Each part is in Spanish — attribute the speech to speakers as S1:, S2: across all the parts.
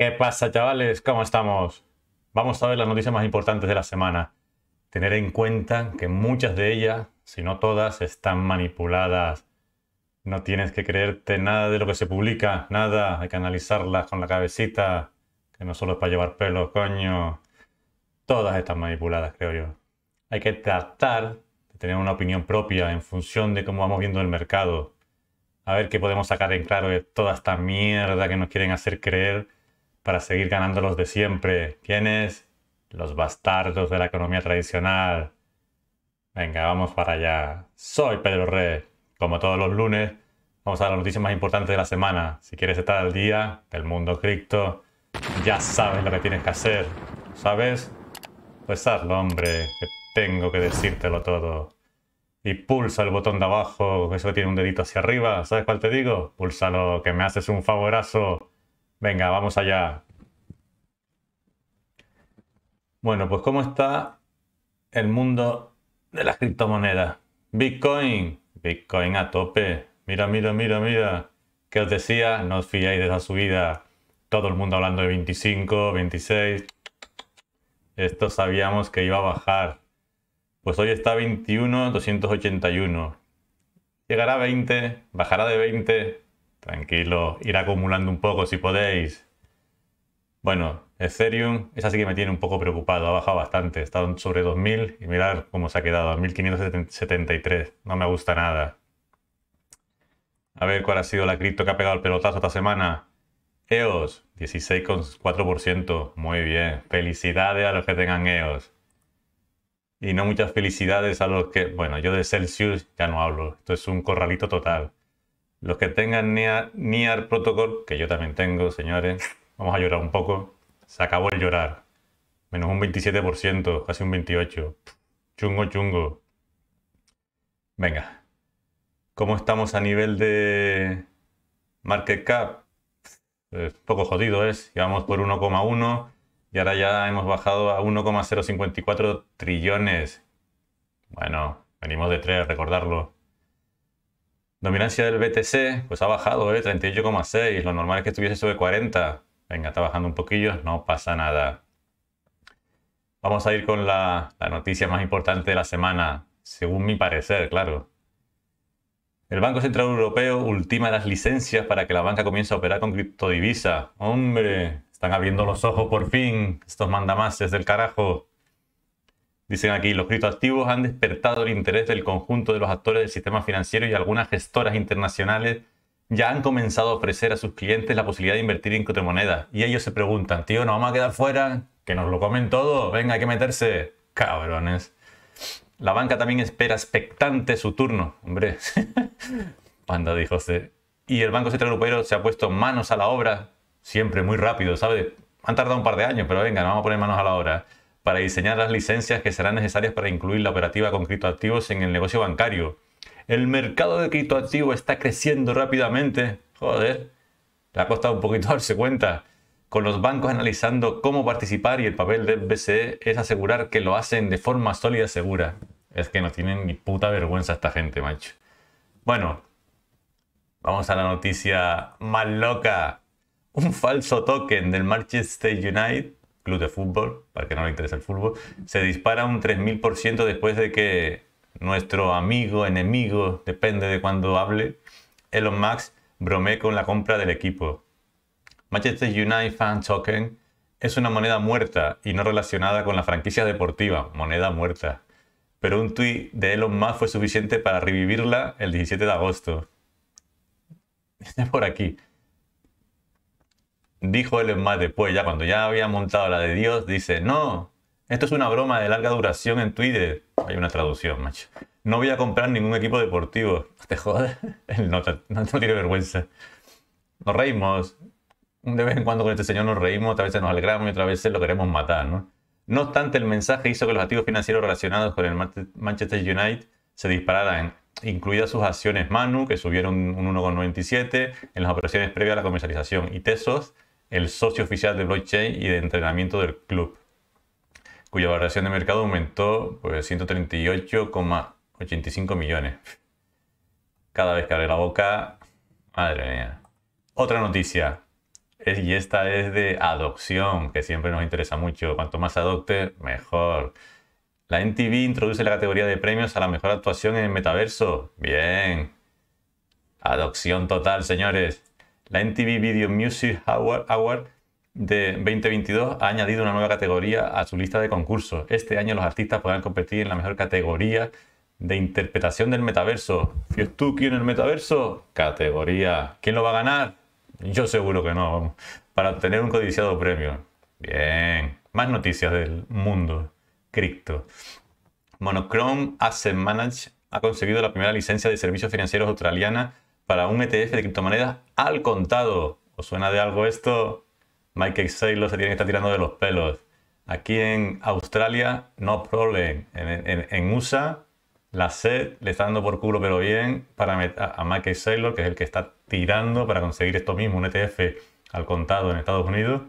S1: ¿Qué pasa, chavales? ¿Cómo estamos? Vamos a ver las noticias más importantes de la semana. Tener en cuenta que muchas de ellas, si no todas, están manipuladas. No tienes que creerte nada de lo que se publica, nada. Hay que analizarlas con la cabecita, que no solo es para llevar pelo, coño. Todas están manipuladas, creo yo. Hay que tratar de tener una opinión propia en función de cómo vamos viendo el mercado. A ver qué podemos sacar en claro de toda esta mierda que nos quieren hacer creer para seguir ganando los de siempre. ¿Quiénes? los bastardos de la economía tradicional. Venga, vamos para allá. Soy Pedro Re. Como todos los lunes, vamos a las noticias más importantes de la semana. Si quieres estar al día del mundo cripto, ya sabes lo que tienes que hacer. ¿Sabes? Pues hazlo, hombre, que tengo que decírtelo todo. Y pulsa el botón de abajo, eso que tiene un dedito hacia arriba. ¿Sabes cuál te digo? Púlsalo, que me haces un favorazo. Venga, vamos allá. Bueno, pues ¿cómo está el mundo de las criptomonedas? Bitcoin, Bitcoin a tope. Mira, mira, mira, mira. ¿Qué os decía? No os fiáis de esa subida. Todo el mundo hablando de 25, 26. Esto sabíamos que iba a bajar. Pues hoy está 21, 281. Llegará a 20, bajará de 20, Tranquilo, ir acumulando un poco si podéis. Bueno, Ethereum, esa sí que me tiene un poco preocupado, ha bajado bastante, está sobre 2000 y mirad cómo se ha quedado, a 1573, no me gusta nada. A ver cuál ha sido la cripto que ha pegado el pelotazo esta semana. EOS, 16,4%, muy bien, felicidades a los que tengan EOS. Y no muchas felicidades a los que, bueno, yo de Celsius ya no hablo, esto es un corralito total. Los que tengan Near, e Protocol, que yo también tengo, señores, vamos a llorar un poco. Se acabó el llorar. Menos un 27%, casi un 28%. Chungo, chungo. Venga. ¿Cómo estamos a nivel de market cap? Es poco jodido ¿eh? Llevamos por 1,1 y ahora ya hemos bajado a 1,054 trillones. Bueno, venimos de 3, recordarlo. Dominancia del BTC, pues ha bajado, ¿eh? 38,6. Lo normal es que estuviese sobre 40. Venga, está bajando un poquillo, no pasa nada. Vamos a ir con la, noticia más importante de la semana, según mi parecer, claro. El Banco Central Europeo ultima las licencias para que la banca comience a operar con criptodivisa. Hombre, están abriendo los ojos por fin estos mandamases del carajo. Dicen aquí, los criptoactivos han despertado el interés del conjunto de los actores del sistema financiero y algunas gestoras internacionales ya han comenzado a ofrecer a sus clientes la posibilidad de invertir en criptomonedas. Y ellos se preguntan, tío, ¿nos vamos a quedar fuera? ¿Que nos lo comen todo? Venga, hay que meterse. Cabrones. La banca también espera expectante su turno. Hombre, panda dijo José. Y el Banco Central Europeo se ha puesto manos a la obra, siempre muy rápido, ¿sabes? Han tardado un par de años, pero venga, nos vamos a poner manos a la obra para diseñar las licencias que serán necesarias para incluir la operativa con criptoactivos en el negocio bancario. El mercado de criptoactivos está creciendo rápidamente. Joder, le ha costado un poquito darse cuenta. Con los bancos analizando cómo participar y el papel del BCE es asegurar que lo hacen de forma sólida y segura. Es que no tienen ni puta vergüenza esta gente, macho. Bueno, vamos a la noticia más loca. Un falso token del State United club de fútbol, para que no le interese el fútbol, se dispara un 3.000% después de que nuestro amigo, enemigo, depende de cuando hable, Elon Max, bromee con la compra del equipo. Manchester United Fan Token es una moneda muerta y no relacionada con la franquicia deportiva, moneda muerta. Pero un tuit de Elon Musk fue suficiente para revivirla el 17 de agosto. Está por aquí dijo él más después, ya cuando ya había montado la de Dios, dice, no, esto es una broma de larga duración en Twitter. Hay una traducción, macho. No voy a comprar ningún equipo deportivo. ¿Te jodas? Él no, tiene vergüenza. Nos reímos. De vez en cuando con este señor nos reímos, otra vez nos alegramos y otra vez lo queremos matar, ¿no? No obstante, el mensaje hizo que los activos financieros relacionados con el Manchester United se dispararan, incluidas sus acciones Manu, que subieron un 1,97 en las operaciones previas a la comercialización, y Tesos, el socio oficial de blockchain y de entrenamiento del club, cuya valoración de mercado aumentó pues, 138,85 millones. Cada vez que abre la boca, madre mía. Otra noticia, y esta es de adopción, que siempre nos interesa mucho. Cuanto más adopte, mejor. La NTV introduce la categoría de premios a la mejor actuación en el metaverso. Bien. Adopción total, señores. La MTV Video Music Award de 2022 ha añadido una nueva categoría a su lista de concursos. Este año los artistas podrán competir en la mejor categoría de interpretación del metaverso. quién en el metaverso, categoría. ¿Quién lo va a ganar? Yo seguro que no, Para obtener un codiciado premio. Bien. Más noticias del mundo cripto. Monochrome Asset Manage ha conseguido la primera licencia de servicios financieros australiana para un ETF de criptomonedas al contado. ¿Os suena de algo esto? Michael Saylor se tiene que estar tirando de los pelos. Aquí en Australia, no problem. En, USA, la SED le está dando por culo, pero bien, para a Michael Saylor, que es el que está tirando para conseguir esto mismo, un ETF al contado en Estados Unidos.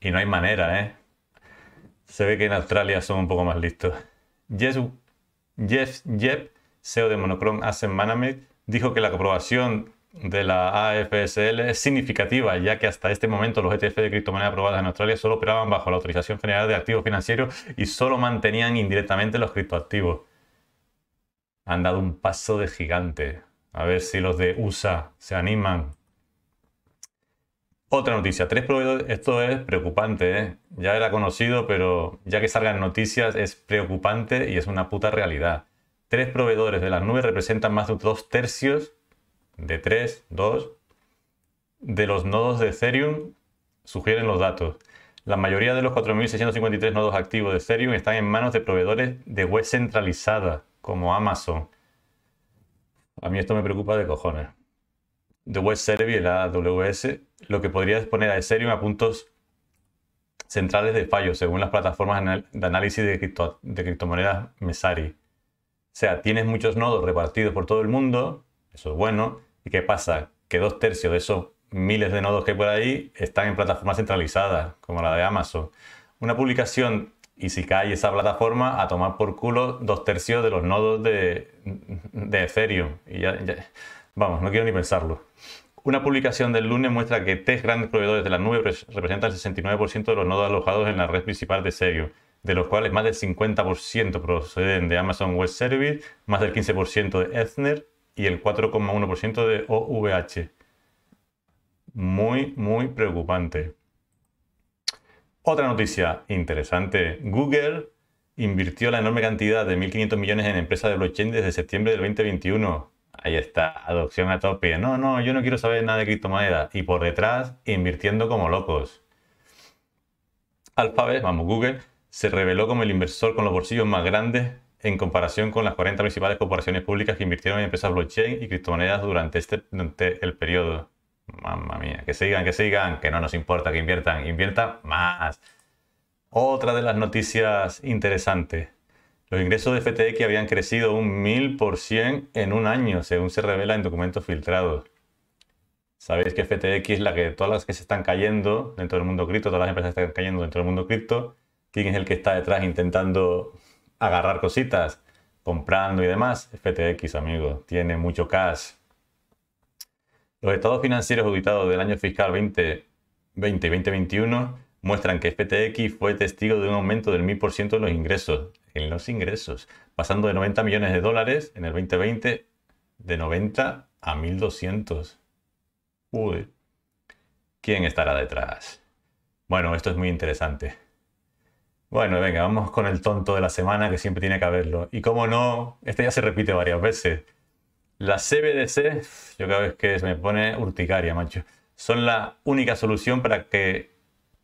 S1: Y no hay manera, ¿eh? Se ve que en Australia son un poco más listos. Jeff, Jeff, Jeff CEO de Monochrome Asset Management, dijo que la aprobación de la AFSL es significativa, ya que hasta este momento los ETF de criptomonedas aprobadas en Australia solo operaban bajo la autorización general de activos financieros y solo mantenían indirectamente los criptoactivos. Han dado un paso de gigante. A ver si los de USA se animan. Otra noticia, tres proveedores, esto es preocupante, ¿eh? ya era conocido, pero ya que salgan noticias es preocupante y es una puta realidad tres proveedores de las nubes representan más de dos tercios de tres dos de los nodos de Ethereum, sugieren los datos. La mayoría de los 4.653 nodos activos de Ethereum están en manos de proveedores de web centralizada, como Amazon. A mí esto me preocupa de cojones. De Web Service, la AWS, lo que podría exponer a Ethereum a puntos centrales de fallo, según las plataformas de análisis de, de criptomonedas Mesari. O sea, tienes muchos nodos repartidos por todo el mundo, eso es bueno. ¿Y qué pasa? Que dos tercios de esos miles de nodos que hay por ahí están en plataformas centralizadas, como la de Amazon. Una publicación, y si cae esa plataforma, a tomar por culo dos tercios de los nodos de, Ethereum. vamos, no quiero ni pensarlo. Una publicación del lunes muestra que tres grandes proveedores de la nube representan el 69% de los nodos alojados en la red principal de Ethereum de los cuales más del 50% proceden de Amazon Web Service, más del 15% de Ethner y el 4,1% de OVH. Muy, muy preocupante. Otra noticia interesante, Google invirtió la enorme cantidad de 1.500 millones en empresas de blockchain desde septiembre del 2021. Ahí está, adopción a tope. No, no, yo no quiero saber nada de criptomonedas. Y por detrás, invirtiendo como locos. Alphabet, vamos, Google, se reveló como el inversor con los bolsillos más grandes en comparación con las 40 principales corporaciones públicas que invirtieron en empresas blockchain y criptomonedas durante, este, el periodo. Mamma mía, que sigan, que sigan, que no nos importa que inviertan, inviertan más. Otra de las noticias interesantes. Los ingresos de FTX habían crecido un 1000% en un año, según se revela en documentos filtrados. Sabéis que FTX, es la que todas las que se están cayendo dentro del mundo cripto, todas las empresas que están cayendo dentro del mundo cripto, quién es el que está detrás intentando agarrar cositas, comprando y demás. FTX, amigo. tiene mucho cash. Los estados financieros auditados del año fiscal 2020 y 2021 muestran que FTX fue testigo de un aumento del 1000% en los ingresos, en los ingresos, pasando de 90 millones de dólares en el 2020 de 90 a 1200. Uy. ¿Quién estará detrás? Bueno, esto es muy interesante. Bueno, venga, vamos con el tonto de la semana que siempre tiene que haberlo. Y como no, este ya se repite varias veces. La CBDC, yo cada vez que se me pone urticaria, macho, son la única solución para que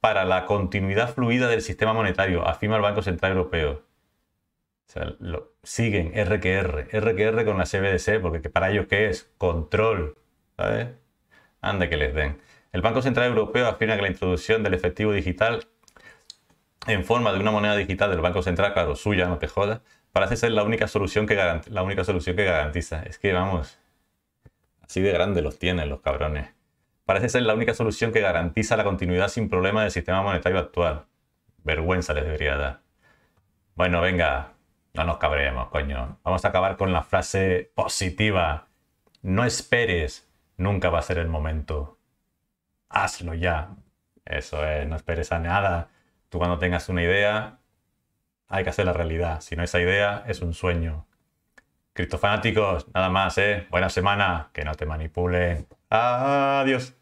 S1: para la continuidad fluida del sistema monetario, afirma el Banco Central Europeo. O sea, lo, siguen RQR, RQR con la CBDC, porque para ellos qué es? Control, ¿sabes? Anda que les den. El Banco Central Europeo afirma que la introducción del efectivo digital en forma de una moneda digital del Banco Central, claro, suya, no te jodas, parece ser la única solución que, la única solución que garantiza. Es que, vamos, así de grande los tienen los cabrones. Parece ser la única solución que garantiza la continuidad sin problema del sistema monetario actual. Vergüenza les debería dar. Bueno, venga, no nos cabremos, coño. Vamos a acabar con la frase positiva. No esperes, nunca va a ser el momento. Hazlo ya. Eso es, no esperes a nada Tú cuando tengas una idea, hay que hacerla realidad. Si no, esa idea es un sueño. Criptofanáticos, nada más, ¿eh? Buena semana, que no te manipulen. Adiós.